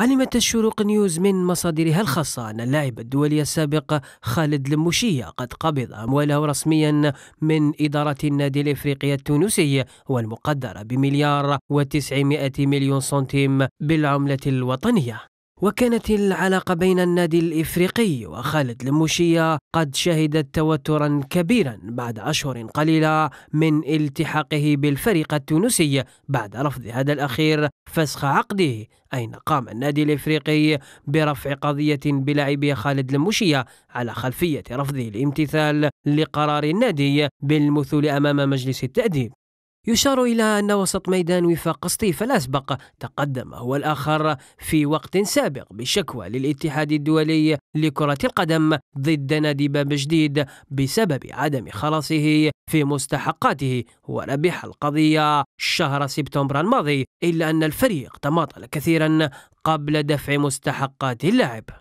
علمت الشروق نيوز من مصادرها الخاصة أن اللاعب الدولي السابق خالد المشية قد قبض أمواله رسميا من إدارة النادي الإفريقي التونسي والمقدرة بمليار وتسعمائة مليون سنتيم بالعملة الوطنية وكانت العلاقة بين النادي الإفريقي وخالد لموشية قد شهدت توترا كبيرا بعد أشهر قليلة من التحاقه بالفريق التونسي بعد رفض هذا الأخير فسخ عقده أين قام النادي الإفريقي برفع قضية بلاعبه خالد لموشية على خلفية رفضه الامتثال لقرار النادي بالمثول أمام مجلس التأديب يشار إلى أن وسط ميدان وفاق سطيف الأسبق تقدم هو الآخر في وقت سابق بشكوى للاتحاد الدولي لكرة القدم ضد نادي باب جديد بسبب عدم خلاصه في مستحقاته وربح القضية شهر سبتمبر الماضي إلا أن الفريق تماطل كثيرا قبل دفع مستحقات اللاعب